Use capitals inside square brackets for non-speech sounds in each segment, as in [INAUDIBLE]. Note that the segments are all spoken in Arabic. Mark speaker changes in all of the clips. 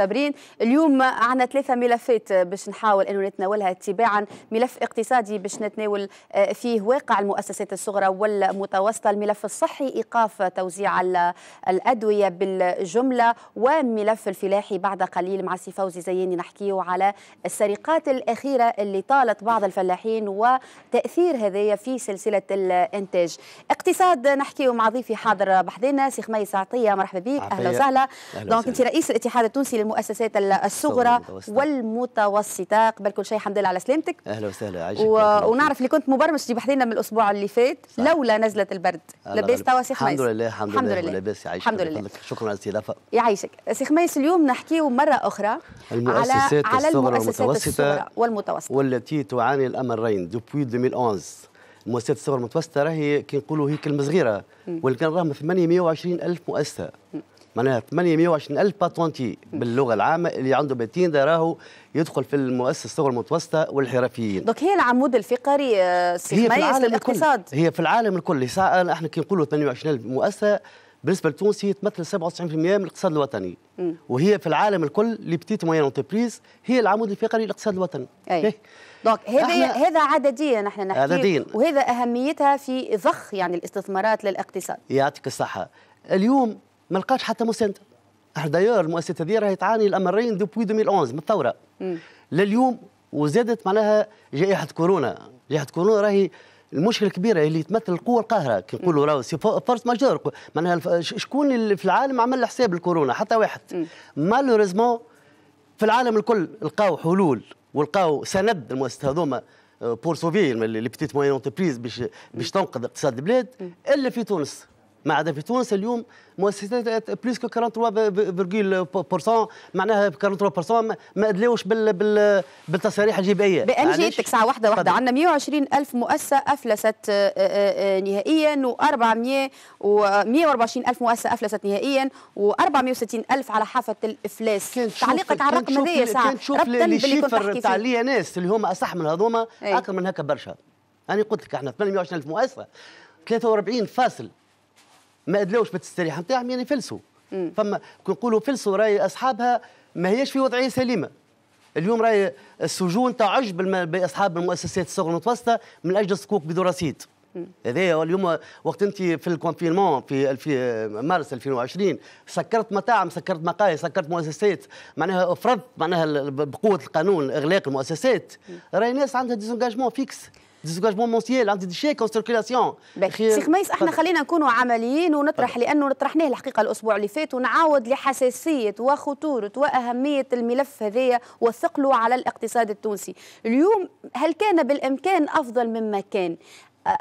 Speaker 1: صابرين اليوم عندنا ثلاثه ملفات باش نحاول انه نتناولها تباعا ملف اقتصادي باش نتناول آه، فيه واقع المؤسسات الصغرى والمتوسطه الملف الصحي ايقاف توزيع الادويه بالجمله وملف الفلاحي بعد قليل مع سي فوزي زياني نحكيه على السرقات الاخيره اللي طالت بعض الفلاحين وتاثير هذايا في سلسله الانتاج اقتصاد نحكيه مع ضيفي حاضر بحذنا سي خميس عطيه مرحبا بك اهلا وسهلا دونك انت رئيس الاتحاد التونسي المؤسسات الصغرى والمتوسطه قبل كل شيء الحمد لله على سلامتك
Speaker 2: اهلا وسهلا عايشك و... ونعرف
Speaker 1: اللي كنت مبرمج تجيب لنا من الاسبوع اللي فات صح. لولا نزلت البرد لاباس توا سي الحمد لله الحمد لله لاباس
Speaker 2: يعيشك الحمد لله شكرا على الاستضافه
Speaker 1: يعيشك سي خميس اليوم نحكيو مره اخرى المؤسسات على, الصغرى على المؤسسات والمتوسطه الصغرى والمتوسطه
Speaker 2: والتي تعاني الامرين دوبوي 2011 المؤسسات الصغرى المتوسطه راهي كي نقولوا هي كلمه صغيره ولكن راهم 820 الف مؤسسه معناها 820 ألف باتونتي باللغة العامة اللي عنده بيتين راهو يدخل في المؤسسة الصغرى المتوسطة والحرفيين. دوك هي
Speaker 1: العمود الفقري آه، سي الاقتصاد.
Speaker 2: هي في العالم الكل، احنا كي نقولوا 28 ألف مؤسسة بالنسبه للتونسي تمثل 97% من الاقتصاد الوطني وهي في العالم الكل لي بتيت موين انتربريز هي العمود الفقري للاقتصاد الوطني اي إيه. دونك هذا
Speaker 1: هذا عدديا نحن نحكي عددين. وهذا اهميتها في ضخ يعني الاستثمارات للاقتصاد
Speaker 2: يعطيك الصحه اليوم ما لقاش حتى مسانده دايور المؤسسه هذه راهي تعاني الامرين دوبوي 2011 من الثوره لليوم وزادت معناها جائحه كورونا جائحه كورونا راهي المشكله الكبيره اللي تمثل القوه القاهره كي نقولوا راهو سي فورس ماجور معناها شكون اللي في العالم عمل حساب الكورونا حتى واحد مالوريزمون في العالم الكل لقاو حلول ولقاو سند المؤسسات هذوما بور سوفي لي بتيت موين اونتربريز باش باش تنقذ اقتصاد البلاد الا في تونس ما عدا في تونس اليوم مؤسسات بليس كو 43% معناها 43% ما ادلاوش بال بال بالتصاريح الجبائيه بان جيتك ساعه واحده واحده
Speaker 1: عندنا 120 آه، آه، آه، الف مؤسسه افلست نهائيا و400 و124 الف مؤسسه افلست نهائيا و460 الف على حافه الافلاس تعليقك على الرقم هذايا ساعه كان تشوف كنت تحكي تاع
Speaker 2: ناس اللي هما اصح من هذوما اكثر من هكا برشا انا قلت لك احنا 820 الف مؤسسه 43 فاصل ما ادلوش بالتسريح نتاعهم يعني فلسوا فما كي نقولوا فلسوا راي اصحابها ما هيش في وضعيه سليمه اليوم راي السجون تعج باصحاب المؤسسات الصغرى والمتوسطه من اجل الصكوك بدراسيت هذا اليوم وقت انت في الكونفينمون في في مارس 2020 سكرت مطاعم سكرت مقاهي سكرت مؤسسات معناها افرضت معناها بقوه القانون اغلاق المؤسسات راي ناس عندها ديزونجاجمون فيكس ديزوكاجمون مونسييل عندي دي شيك اون سيركيلاسيون سي خميس احنا خلينا
Speaker 1: نكونوا عمليين ونطرح لانه نطرحناه الحقيقه الاسبوع اللي فات ونعاود لحساسيه وخطوره واهميه الملف هذايا وثقله على الاقتصاد التونسي اليوم هل كان بالامكان افضل مما كان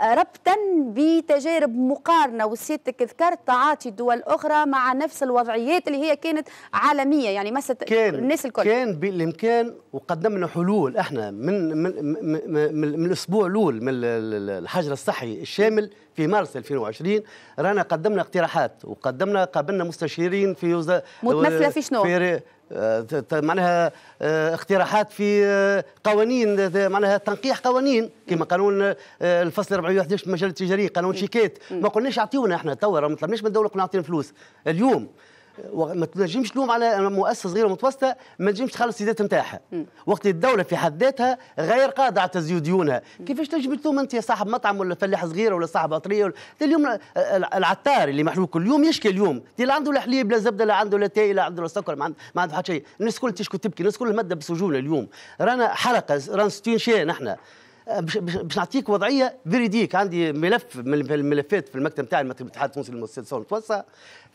Speaker 1: ربطا بتجارب مقارنه وسيادتك ذكرت تعاطي دول اخرى مع نفس الوضعيات اللي هي كانت عالميه يعني مست كان الناس الكل كان
Speaker 2: بالامكان وقدمنا حلول احنا من من من, من, من الاسبوع الاول من الحجر الصحي الشامل في مارس 2020 رانا قدمنا اقتراحات وقدمنا قابلنا مستشيرين في وزاره متمثله في شنو؟ في آه، معناها آه، اقتراحات في آه، قوانين معناها تنقيح قوانين كما قانون الفصل 411 في المجال التجاري قانون شيكات ما قلناش اعطيونا احنا تو ما طلبناش من الدوله قلنا اعطينا فلوس اليوم وما تنجمش تلوم على مؤسسه صغيره ومتوسطه ما تنجمش تخلص السيدات نتاعها وقت الدوله في حد ذاتها غير قادره على تزيد ديونها كيفاش تنجم تلوم انت يا صاحب مطعم ولا فلاح صغير ولا صاحب عطريه ولا اليوم العطار اللي محلول كل يوم يشكي اليوم لا عنده لا حليب لا زبده لا عنده لا تاي لا عنده لا سكر ما عنده حتى شيء الناس الكل تشكو تبكي الناس الكل ماده بسجون اليوم رانا حلقه رانا 60 شيء نحن باش نعطيك وضعيه فيريديك عندي ملف من الملفات في المكتب تاع المكتب الاتحاد التونسي للمؤسسات المتوسطه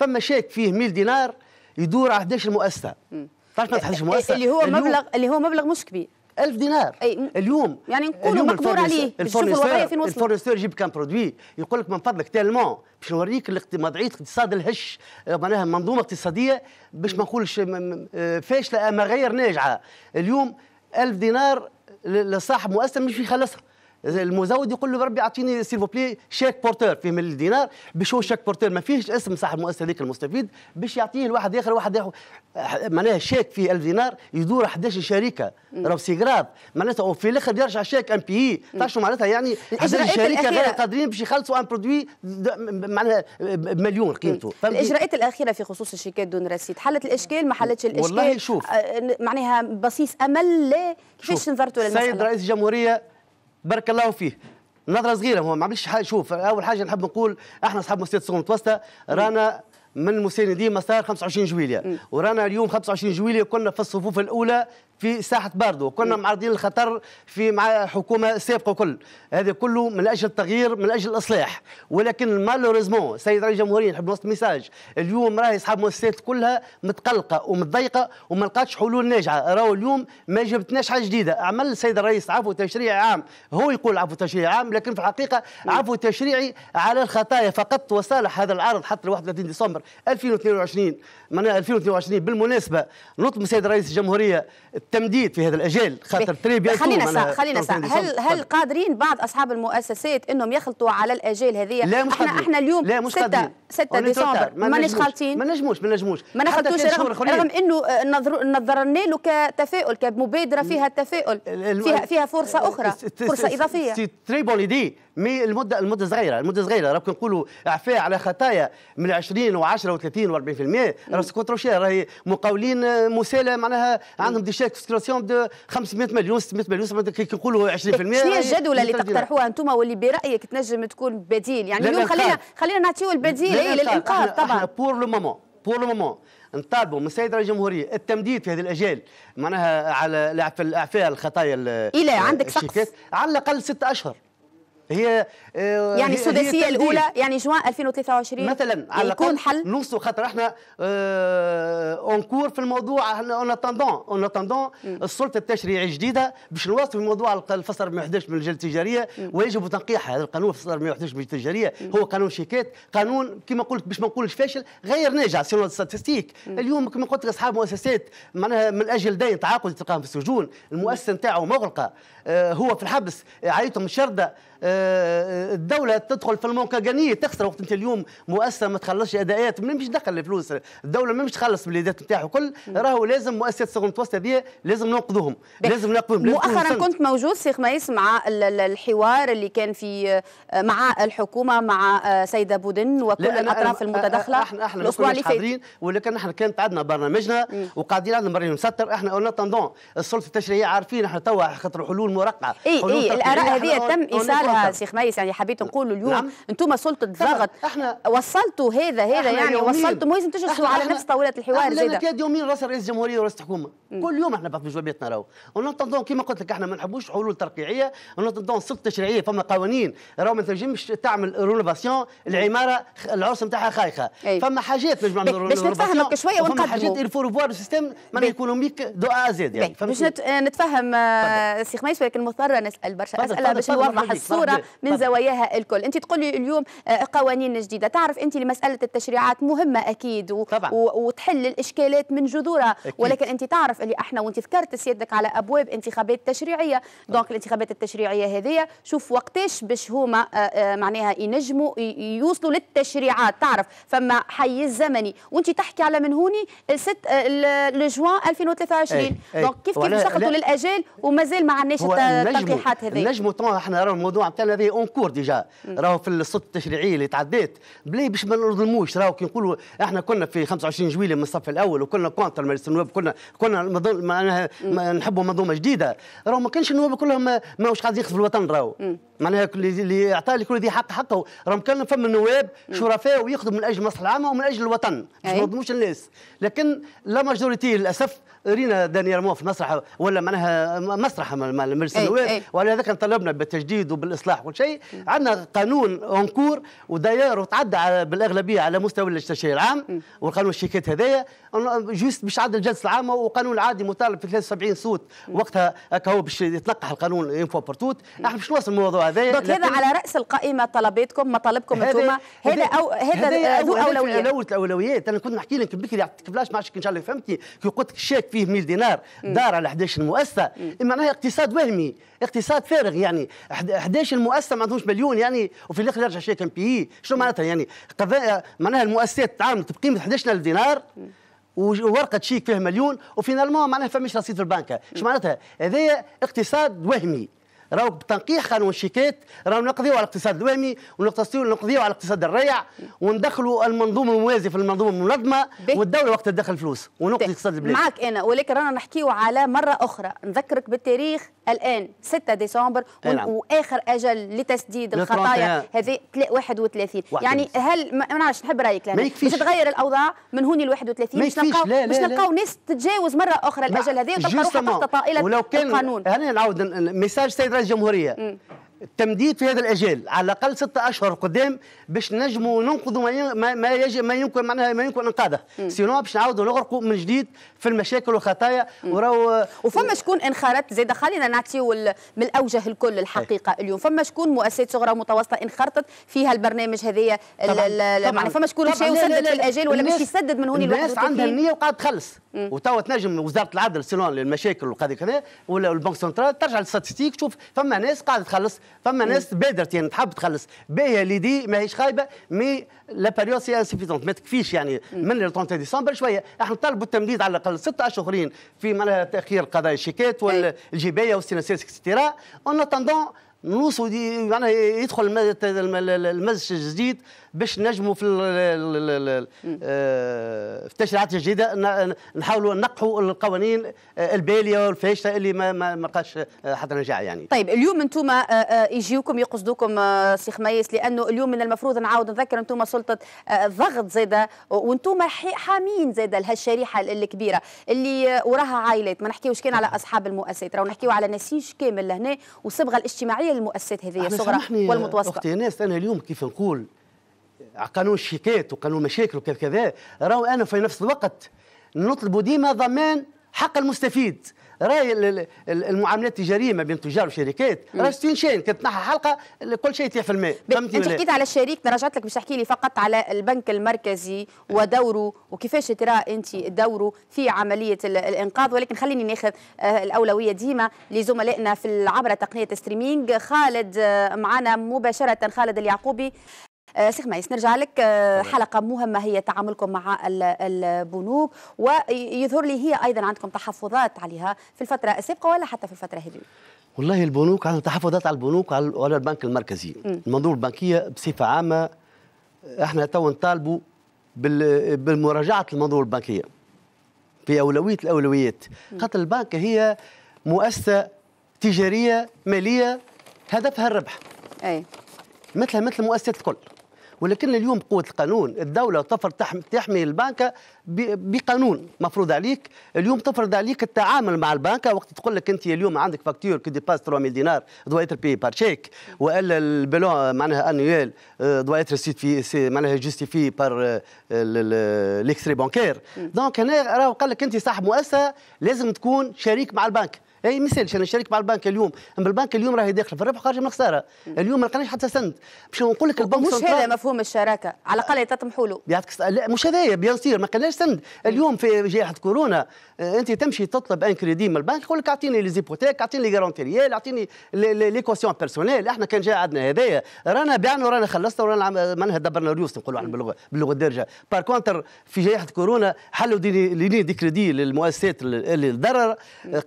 Speaker 2: فما شيك فيه 100 دينار يدور على 11 مؤسسه تعرف ما 11 إيه، مؤسسه إيه، اللي هو مبلغ اللي هو مبلغ مش كبير 1000 دينار أي اليوم يعني نقولوا مقبور عليه الفورنيسور الفورنيسور يجيب كام برودوي يقول لك من فضلك تالمون باش نوريك وضعيه الاقتصاد الهش آه، معناها منظومه اقتصاديه باش ما نقولش آه، فاشله اما غير ناجعه اليوم 1000 دينار لصاحب مؤسسه مش بيخلصها المزود يقول له ربي اعطيني سيلفو بلي شيك بورتور فيه مليون دينار باش هو شيك بورتور ما فيهش اسم صاحب المؤسسه هذيك المستفيد باش يعطيه لواحد اخر واحد اخر معناها شيك فيه 1000 دينار يدور 11 شركه راهو سيغراف معناتها وفي الاخر يرجع شيك ام بي اي تعرف معناتها يعني 11 شركه غير قادرين باش يخلصوا ان برودوي معناها
Speaker 1: بمليون قيمته الاجراءات الاخيره في خصوص الشيكات دون رصيد حلت الاشكال ما حلتش الاشكال والله شوف
Speaker 2: آه، معناها بصيص امل لا كيفاش نظرتوا للمساله السيد رئيس الجمهوريه بارك الله فيه نظره صغيره هو ما عملش حاجه شوف اول حاجه نحب نقول احنا اصحاب مؤسسه الصغر المتوسطه رانا من مساندين مسار 25 جويليا ورانا اليوم 25 جويليا كنا في الصفوف الاولى في ساحه باردو كنا إيه. معرضين للخطر في مع حكومه سابقه كل هذا كله من اجل التغيير من اجل الاصلاح ولكن مالوريزمون سيد رئيس الجمهوريه نحب نوصل ميساج اليوم راهي اصحاب المؤسسات كلها متقلقه ومتضايقه وما لقاتش حلول ناجعه راهو اليوم ما جبتناش حاجه جديده عمل السيد الرئيس عفو تشريعي عام هو يقول عفو تشريعي عام لكن في الحقيقه إيه. عفو تشريعي على الخطايا فقط وصالح هذا العرض حتى 31 ديسمبر 2022 معناها 2022 بالمناسبه نطلب السيد رئيس الجمهوريه تمديد في هذا الاجيال خاطر تري خلينا سا خلينا سا هل هل
Speaker 1: قادرين بعض اصحاب المؤسسات انهم يخلطوا على الاجيال هذه لا مش احنا
Speaker 2: احنا اليوم 6 6 ديسمبر ماناش خالطين ما نجموش ما نجموش ما نخلطوش رغم, رغم
Speaker 1: انه آه، نظرنا له كتفاؤل كمبادره فيها تفاؤل فيها فيها فرصه اخرى فرصه اضافيه سي
Speaker 2: تري بون ايدي مي المده المده صغيره المده صغيره راك نقولوا اعفاء على خطايا من 20 و10 و30 و40% راهي مقاولين آه، مساله معناها عندهم دي شاك اكسكلوسيون دو 500 مليون 600 مليون كيقولوا 20% شنو هي الجدوله اللي تقترحوها
Speaker 1: انتم واللي برايك تنجم تكون بديل يعني اليوم خلينا خلينا نعطيو البديل اي للانقاذ طبعا
Speaker 2: بور لو مومون بور لو مومون نطالبوا من السيد رئيس الجمهوريه التمديد في هذه الاجيال معناها على الاعفاء الخطايا الى عندك شخص على الاقل ست اشهر هي آه، يعني السداسيه الاولى
Speaker 1: يعني جوان 2023 مثلا على يعني يكون
Speaker 2: حل نوصلوا خاطر احنا اونكور آه، في الموضوع اون اتاندون اون اتاندون السلطه التشريعيه الجديده باش نواصلوا في موضوع الفصل 111 من الجلد التجاريه ويجب تنقيح هذا القانون الفصل 111 من الجلد التجاريه هو قانون شيكات قانون كما قلت باش ما نقولش فاشل غير ناجع سيرو ستاتستيك اليوم كما قلت لك اصحاب مؤسسات معناها من اجل دين تعاقد تلقاهم في السجون المؤسسه نتاعو مغلقه آه، هو في الحبس عائلته مشردة الدوله تدخل في المنكجانيه تخسر وقت انت اليوم مؤسسه ما تخلصش اداءات من مش دخل الفلوس الدوله ما مش تخلص بالادارات نتاعها كل راهو لازم مؤسسات الصغر المتوسطة هذه لازم ننقذوهم لازم ننقذوهم مؤخرا كنت
Speaker 1: موجود سي خميس مع الحوار اللي كان في آه، مع الحكومه مع آه، سيده بودن وكل الاطراف المتدخله احنا احنا الاسبوع اللي فات
Speaker 2: ولكن احنا كانت عندنا برنامجنا وقاعدين عندنا برنامج مسطر احنا قلنا تندون السلطه التشريعيه عارفين احنا توا خاطر حلول مرقعه اي اي الاراء هذه تم ايصالها آه
Speaker 1: شيخ ميس يعني حبيت نقول اليوم نعم. انتم سلطه ضغط احنا وصلتوا هذا هذا يعني وصلتوا ما لازم تجلسوا على نفس طاوله الحوار زي احنا نكاد
Speaker 2: يومين راس رئيس الجمهوريه وراس الحكومه كل يوم احنا في جواباتنا راهو وننتظروا كما قلت لك احنا ما نحبوش حلول ترقيعيه وننتظروا سلطه تشريعيه فما قوانين راهو ما تنجمش تعمل رونوفاسيون العماره العرس نتاعها خايخه فما حاجات نجم نعملوا باش شويه ونقدموا فما حاجات الفور فوار السيستم من ايكونوميك دو ا زيد يعني باش
Speaker 1: نتفهم آه، سي ميس ولكن مضطره نسال برشا اسئله باش نوضح الصوره من زواياها الكل انت تقولي اليوم آه، قوانين جديده تعرف انت لمساله التشريعات مهمه اكيد و... طبعا. و... وتحل الاشكالات من جذورها ولكن انت تعرف اللي احنا وانت ذكرت سيادتك على ابواب انتخابات تشريعيه دونك الانتخابات التشريعيه هذه شوف وقتاش باش هما آه، آه، معناها ينجموا يوصلوا للتشريعات تعرف فما حيز زمني وانت تحكي على من هوني 6 لجوان 2023 دونك كيف كيف دخلتوا للاجال ومازال ما عندناش التلقيحات هذه
Speaker 2: نجموا احنا الموضوع نتاع الاشكال هذه اون كور ديجا راهو في السلطه التشريعيه اللي تعدات بلي باش ما نظلموش راهو كي نقولوا احنا كنا في 25 جويليه من الصف الاول وكنا كونتر مجلس النواب كنا كنا معناها نحبوا منظومه جديده راهو ما كانش النواب كلهم ماهوش قاعد يخدم الوطن راهو معناها اللي اعطى لكل ذي حق حقه راهو كان فما نواب شرفاء ويخدم من اجل المصلحه العامه ومن اجل الوطن ما يظلموش الناس لكن لا ماجوريتي للاسف رينا مو في مسرح ولا معناها مسرح من إيه، النواب إيه. وعلى هذاك طلبنا بالتجديد وبالاصلاح وكل شيء عندنا قانون اونكور وداير وتعدى بالاغلبيه على مستوى الاستشاري العام والقانون الشيكات هذايا جوست باش عدى الجلسه العامه والقانون العادي مطالب في 73 صوت وقتها هو باش يتلقح القانون اون فوا بورتوت احنا باش نوصل الموضوع هذايا دونك هذا على
Speaker 1: راس القائمه طلباتكم مطالبكم انتم هذا او هذا اولويه
Speaker 2: الاولويات انا كنت نحكي لك بكري كيفاش ما ان شاء الله فهمتني كي قلت لك فيه 100 دينار دار على 11 مؤسسه معناها اقتصاد وهمي اقتصاد فارغ يعني 11 مؤسسه ما عندهمش مليون يعني وفي الاخر يرجع شيء كان بي شنو معناتها يعني معناها المؤسسات تعاملت بقيمه 11000 دينار وورقه شيك فيها مليون وفينالمون معناها فماش رصيد في البنكه شو معناتها هذايا اقتصاد وهمي راهو بتنقيح قانون الشيكات راهو نقضيو على الاقتصاد الوهمي ونقضيو على الاقتصاد الريع وندخلوا المنظومه الموازيه في المنظومه المنظمه والدوله وقت تدخل فلوس ونقضي اقتصاد البلاد
Speaker 1: معك انا ولكن رانا نحكيو على مره اخرى نذكرك بالتاريخ الان 6 ديسمبر نعم. واخر اجل لتسديد الخطايا هذه 31 يعني هل ما نعرفش نحب رايك لهنا باش تغير الاوضاع من هوني ل 31 باش نلقاو باش نلقاو ناس تتجاوز مره اخرى الاجل هذا وتلقى روحها تحت طائله ولو كان القانون
Speaker 2: انا نعاود ميساج سيد الجمهوريه التمديد في هذا الاجال على الاقل ستة اشهر قدام باش نجموا ننقذوا ما ما يجي ما يمكن معناها ما يمكن انقاذه سينو باش نعاودوا نغرقوا من جديد في المشاكل والخطايا وراو وفما شكون انخرط زيد خلينا نعطيو من الاوجه الكل الحقيقه
Speaker 1: طيب. اليوم فما شكون مؤسسات صغرى ومتوسطه انخرطت فيها البرنامج هذايا معناها فما شكون مشى وسدد في الاجال ولا مش يسدد من هوني الناس عندها النيه
Speaker 2: وقاعد تخلص وتوا تنجم وزاره العدل سينو للمشاكل وقاعد كذا ولا البنك سنترال ترجع للستاتستيك تشوف فما ناس قاعده تخلص فما ناس بادرت يعني تحب تخلص باهي اللي دي ماهيش خايبه مي لا بيريود سي انسيفيزونت ما تكفيش يعني من 30 ديسمبر شويه احنا نطلبوا التمديد على الاقل ست اشهر اخرين في معناها تاخير قضايا الشيكات إيه. والجبايه والسيناسيس اكسترا اون اتوندون نوص ودي معناها يدخل المزج الجديد باش نجموا في آه، في التشريعات الجديده نحاولوا نقحوا القوانين آه، الباليه والفاشله اللي ما ما آه، حتى نرجع يعني.
Speaker 1: طيب اليوم انتم يجيوكم يقصدوكم سي خميس لانه اليوم من المفروض نعاود نذكر انتم سلطه ضغط زاده وانتم حامين زاده لهالشريحه الكبيره اللي وراها عائلات ما نحكيوش كان على اصحاب المؤسسات راهو نحكيو على نسيج كامل لهنا والصبغه الاجتماعيه المؤسسات هذه الصغرى والمتوسطه اختي
Speaker 2: الناس انا اليوم كيف نقول قانون الشيكات وقانون المشاكل وكذا كذا راهو انا في نفس الوقت نطلب ديما ضمان حق المستفيد راي المعاملات التجاريه ما بين تجار وشركات راه ستين شين كتنحى حلقه كل شيء يطيح في الماء انت حكيت على
Speaker 1: الشريك رجعت لك باش تحكي لي فقط على البنك المركزي أه. ودوره وكيفاش ترى انت دوره في عمليه الانقاذ ولكن خليني ناخذ آه، الاولويه ديما لزملائنا في عبر تقنيه ستريمينج خالد آه، معنا مباشره خالد اليعقوبي آه، سيخ مايس نرجع لك آه، حلقه مهمه هي تعاملكم مع البنوك ويظهر لي هي ايضا عندكم تحفظات عليها في الفتره السابقه ولا حتى في الفتره هذه
Speaker 2: والله البنوك عندها تحفظات على البنوك وعلى البنك المركزي م. المنظومه البنكيه بصفه عامه احنا تو نطالبوا بالمراجعه المنظومه البنكيه في اولويه الاولويات خاطر البنك هي مؤسسه تجاريه ماليه هدفها الربح اي مثلها مثل المؤسسات الكل ولكن اليوم قوه القانون الدوله تفرض تحمي البنك بقانون مفروض عليك اليوم تفرض عليك التعامل مع البنك وقت تقول لك انت اليوم عندك فاكتور كي ديباس 3000 دينار دوايتر بي بار شيك والا البلون معناها أنويل دوايتر سيت في معناها جوستيفي بار ليكستري بانكير دونك هنا راهو قال لك انت صاحب مؤسسه لازم تكون شريك مع البنك اي مثال انا شريك مع البنك اليوم اما البنك اليوم راهي داخل في الربح خارج من الخساره اليوم ما لقيناش حتى سند باش نقول لك البنك مش هذا
Speaker 1: مفهوم الشراكه على الاقل تطمحوا له
Speaker 2: يعطيك لا مش هذايا بيان سير ما لقيناش سند اليوم في جائحه كورونا آه، انت تمشي تطلب ان كريدي من البنك يقول لك اعطيني لي زيبوتيك اعطيني لي غارونتي ريال اعطيني ليكواسيون بيرسونيل احنا كان جاء عندنا هذايا رانا بعنا ورانا خلصنا ورانا معناها دبرنا ريوس نقولوا باللغه باللغه الدارجه بار كونتر في جائحه كورونا حلوا ليني دي كريدي للمؤسسات اللي تضرر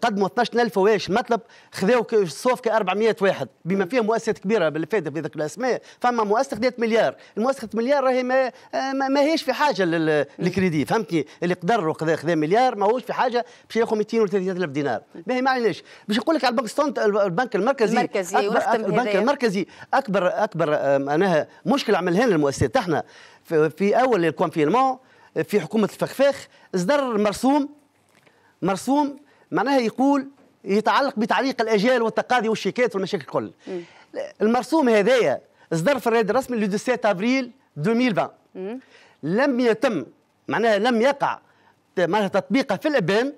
Speaker 2: قدموا 12 1000 واش مطلب خذاو صوف ك 400 واحد بما فيها مؤسسات كبيره بالفائده في ذاك الاسماء فما مؤسسه خذات مليار المؤسسه مليار راهي ما, ما هيش في حاجه للكريدي فهمتني اللي قدر وخذا خذا مليار ماهوش في حاجه باش ياخذ 200 ولا دينار باهي ما عليناش باش نقول لك على البنك البنك المركزي المركزي أكبر أكبر البنك المركزي اكبر اكبر معناها مشكله عملها لنا المؤسسات تاعنا في اول الكونفينمون في حكومه الفخفاخ اصدر مرسوم مرسوم معناها يقول يتعلق بتعليق الاجيال والتقاضي والشيكات والمشاكل الكل المرسوم هذايا اصدر في الريد الرسمي لو 17 ابريل 2020 لم يتم معناها لم يقع معناها تطبيقه في الابان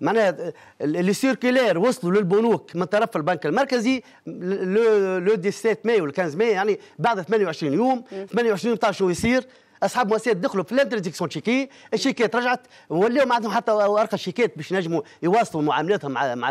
Speaker 2: معناها لي سيركيلير وصلوا للبنوك من طرف البنك المركزي لو 17 ماي ولا 15 ماي يعني بعد 28 يوم 28 يوم تعرف شو يصير اصحاب مؤسسات دخلوا في الانترديكسيون تشيكي الشيكات رجعت ولاو ما عندهم حتى ورقه شيكات باش ينجموا يواصلوا معاملاتهم مع مع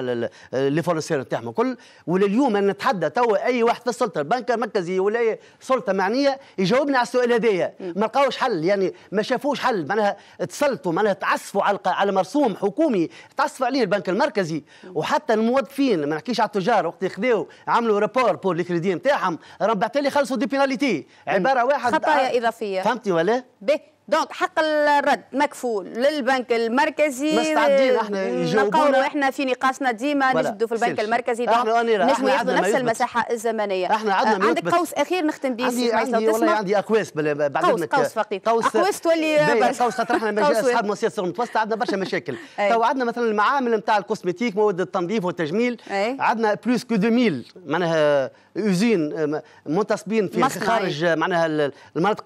Speaker 2: لي فورنسير نتاعهم الكل ولليوم انا نتحدى توا اي واحد في السلطه البنك المركزي ولا أي سلطه معنيه يجاوبني على السؤال هذايا ما لقاوش حل يعني ما شافوش حل معناها تسلطوا معناها تعصفوا على على مرسوم حكومي تعصف عليه البنك المركزي وحتى الموظفين ما نحكيش على التجار وقت يخذوا عملوا ريبور بور لي كريدي نتاعهم راهم بعد خلصوا دي بيناليتي عباره واحد خطايا آه، اضافيه فهمتي वाले बे دونك حق الرد مكفول للبنك المركزي مستعدين احنا يجاوبونا
Speaker 1: احنا في نقاشنا ديما نجدوا في البنك المركزي نجموا ياخذوا نفس المساحه الزمنيه احنا عندنا آه عندك قوس اخير نختم به عندي عندي والله عندي
Speaker 2: اقواس بعد قوس قوس فقير قوس تولي قوس خاطر احنا مجال اصحاب موسسه الصغر المتوسط عندنا برشا مشاكل [LAUGHS] تو عندنا مثلا المعامل نتاع الكوسمتيك مواد التنظيف والتجميل عندنا بلوس كو 2000 معناها اوزين منتصبين في خارج معناها المناطق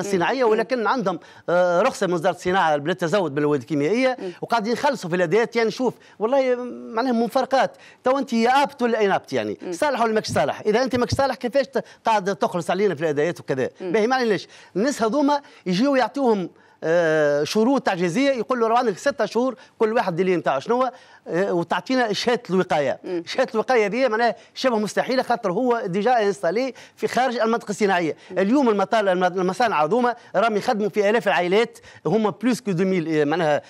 Speaker 2: الصناعيه ولكن عندهم عندهم آه، رخصه من وزاره الصناعه للتزود بالمواد الكيميائيه وقاعدين يخلصوا في الاداه يعني شوف والله معناها مفارقات تو انت يا ابت ولا نابت يعني صالح ولا ماكش صالح اذا انت ماكش صالح كيفاش قاعد تخلص علينا في الاداه وكذا باهي معليش الناس هذوما يجيو يعطيوهم آه، شروط تعجيزيه يقول له راه عندك ستة شهور كل واحد دليل نتاعو شنو آه، وتعطينا شهاده الوقايه شهاده الوقايه دي معناها شبه مستحيله خاطر هو ديجا انستالي في خارج المنطقه الصناعيه اليوم المطال المصانع هذوما راهم يخدموا في الاف العائلات هما بلوس كو 2000 معناها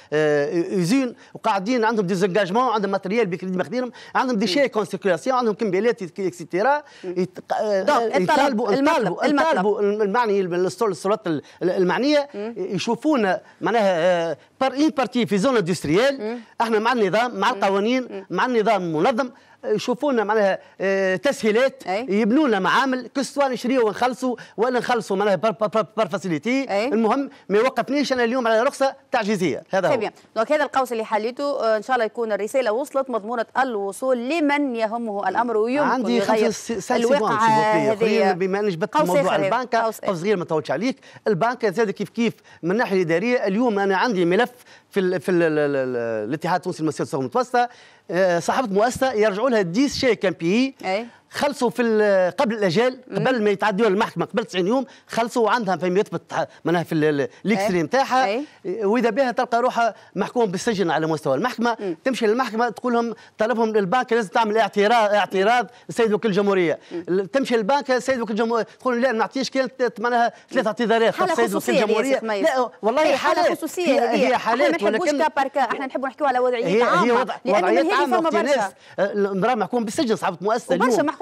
Speaker 2: اوزين آه، وقاعدين عندهم ديزنجاجمون عندهم ماتريال بكريدي ماخذينهم عندهم ديشي شي سيركيلاسيون عندهم كمبيالات اكسيتيرا آه، يطالبوا يطالبوا يطالبوا المعني السلطات المعنيه يشوفونا معناها بار اون بارتي في زون اندستريال احنا مع النظام مع القوانين مع النظام المنظم يشوفوا لنا معناها آه، تسهيلات يبنوا لنا معامل كسوا نشريه ونخلصوا ولا نخلصوا معناها بار, فاسيليتي المهم ما يوقفنيش انا اليوم على رخصه تعجيزيه هذا هو دونك
Speaker 1: طيب، هذا القوس اللي حليته آه، ان شاء الله يكون الرساله وصلت مضمونه الوصول لمن يهمه الامر ويمكن عندي خمس الواقعه بما اني جبت موضوع البنكه
Speaker 2: قوس صغير ما طولتش عليك البنكه زاد كيف كيف من الناحيه الاداريه اليوم انا عندي ملف في الـ في الـ الـ الـ الـ الاتحاد التونسي للمسيرة الصغيرة المتوسطة آه، صاحبة مؤسسة يرجعوا لها 10 شير كان بيي خلصوا في قبل الاجال قبل ما يتعديوا المحكمه قبل 90 يوم خلصوا عندها فيما يثبت معناها في إيه. الاكسري نتاعها إيه. واذا بها تلقى روحها محكوم بالسجن على مستوى المحكمه مم. تمشي للمحكمه تقول لهم طلبهم للبنك لازم تعمل اعتراض اعتراض السيد وكيل الجمهوريه تمشي للبنك السيد وكيل الجمهوريه تقول لا ما نعطيش كان معناها ثلاث اعتذارات حاله خصوصيه الجمهوريه لا والله إيه، حالات خصوصيه هي, هي حالات ولكن
Speaker 1: احنا نحبوا نحكيوا على وضعيه هي, هي وضعيه عامه
Speaker 2: آه، المراه محكوم بالسجن صعبت مؤسسه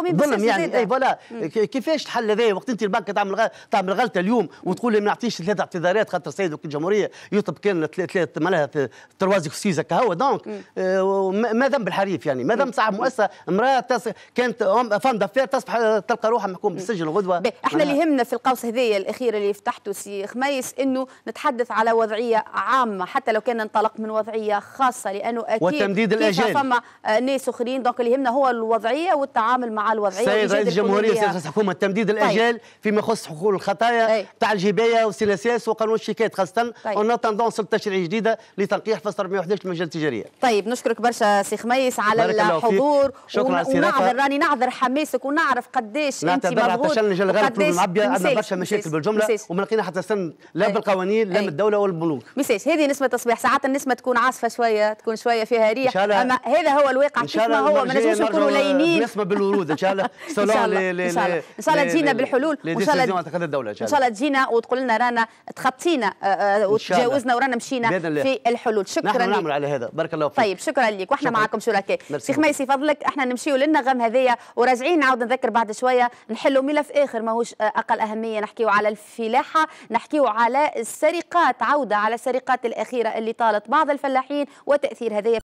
Speaker 2: حقهم ظلم يعني اي إيه، فوالا كيفاش الحل هذايا وقت انت البنك تعمل تعمل غلطه اليوم وتقول لي ما نعطيش ثلاثه اعتذارات خاطر السيد وكيل الجمهوريه يطلب كان ثلاث معناها تروازي سيزا كهو دونك آه، ما ذنب الحريف يعني ما ذنب صاحب مؤسسه امراه تص... كانت فام دافير تصبح آه، تلقى روحها محكوم بالسجن غدوه احنا
Speaker 1: اللي يهمنا في القوس هذايا الاخير اللي فتحته سي خميس انه نتحدث على وضعيه عامه حتى لو كان انطلق من وضعيه خاصه لانه اكيد وتمديد الاجال فما آه، ناس اخرين دونك اللي يهمنا هو الوضعيه والتعامل مع الوضعيه سيد رئيس الجمهوريه سياسه الحكومه
Speaker 2: تمديد الاجال طيب. فيما يخص حقوق الخطايا طيب. تاع الجبايه والسلاساس وقانون الشيكات خاصه طيب. اون اتوندون سلطه تشريعيه جديده لتنقيح فصل 411 المجال التجاريه
Speaker 1: طيب نشكرك برشا سي خميس على الحضور شكرا ونعذر راني نعذر حماسك ونعرف قداش انت مضغوط تشنج الغرب المعبيه عندنا برشا مشاكل بالجمله
Speaker 2: وما لقينا حتى سن لا طيب. بالقوانين لا طيب. بالدوله ولا بالبنوك
Speaker 1: مساج هذه نسمه تصبيح ساعات النسمه تكون عاصفه شويه تكون شويه فيها ريح اما هذا هو الواقع كيف ما هو ما نجموش نكونوا لينين نسمه
Speaker 2: بالورود [LAUGHS] شاء الله سولون [LAUGHS] ان شاء الله ان شاء الله تجينا بالحلول وان شاء الله ان شاء الله
Speaker 1: تجينا وتقول لنا رانا تخطينا آه، آه، وتجاوزنا ورانا مشينا في الحلول شكرا نحن نعمل على
Speaker 2: هذا بارك الله فيك
Speaker 1: طيب شكرا لك واحنا معكم شركاء شيخ ميسي فضلك احنا نمشيو للنغم هذيا وراجعين نعاود نذكر بعد شويه نحلوا ملف اخر ماهوش آه، اقل اهميه نحكيو على الفلاحه نحكيو على السرقات عوده على السرقات الاخيره اللي طالت بعض الفلاحين وتاثير هذيا